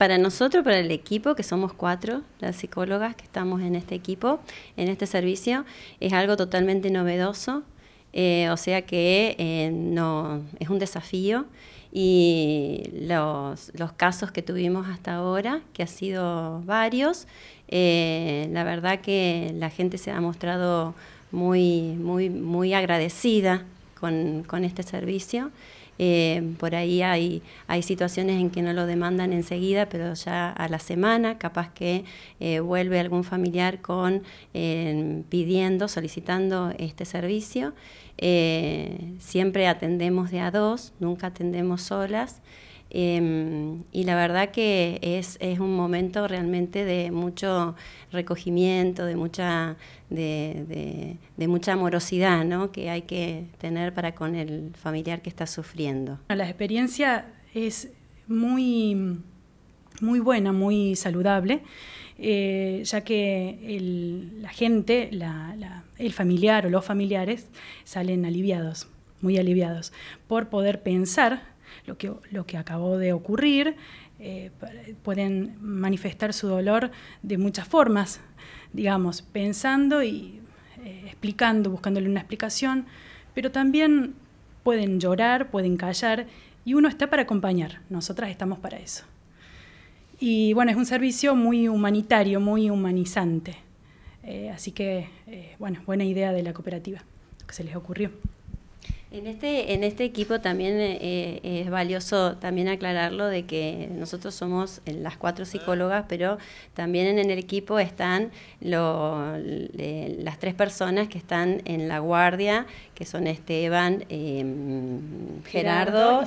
Para nosotros, para el equipo, que somos cuatro, las psicólogas que estamos en este equipo, en este servicio, es algo totalmente novedoso, eh, o sea que eh, es un desafío y los, casos que tuvimos hasta ahora, que han sido varios, eh, la verdad que la gente se ha mostrado muy, muy, muy agradecida con este servicio. Eh, por ahí hay, hay situaciones en que no lo demandan enseguida, pero ya a la semana capaz que eh, vuelve algún familiar con eh, pidiendo, solicitando este servicio. siempre atendemos de a dos, nunca atendemos solas. Em, y la verdad que es, un momento realmente de mucho recogimiento, de mucha, de, mucha amorosidad que hay que tener para con el familiar que está sufriendo. La experiencia es muy, muy buena, muy saludable, eh, ya que la gente, el familiar o los familiares salen aliviados muy aliviados por poder pensar lo que, acabó de ocurrir. Eh, pueden manifestar su dolor de muchas formas, digamos, pensando y eh, explicando, buscándole una explicación, pero también pueden llorar, pueden callar, y uno está para acompañar, nosotras estamos para eso. Y bueno, es un servicio muy humanitario, muy humanizante. Eh, así que, bueno, buena idea de la cooperativa que se les ocurrió. En este, en este equipo también eh, eh, es valioso también aclararlo de que nosotros somos las cuatro psicólogas, pero también en el equipo están las tres personas que están en la guardia, que son Esteban, em, Gerardo,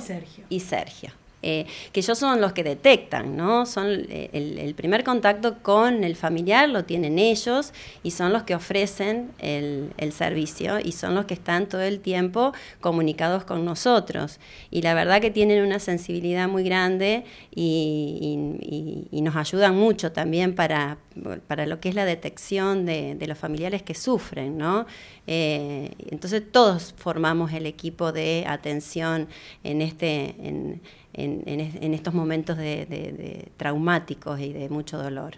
Y Sergio. Eh, que ellos son los que detectan, ¿no? Son eh, el, primer contacto con el familiar lo tienen ellos y son los que ofrecen el, servicio y son los que están todo el tiempo comunicados con nosotros. Y la verdad que tienen una sensibilidad muy grande y nos ayudan mucho también para, para lo que es la detección de, los familiares que sufren, eh, entonces todos formamos el equipo de atención en este, estos momentos de traumáticos y de mucho dolor.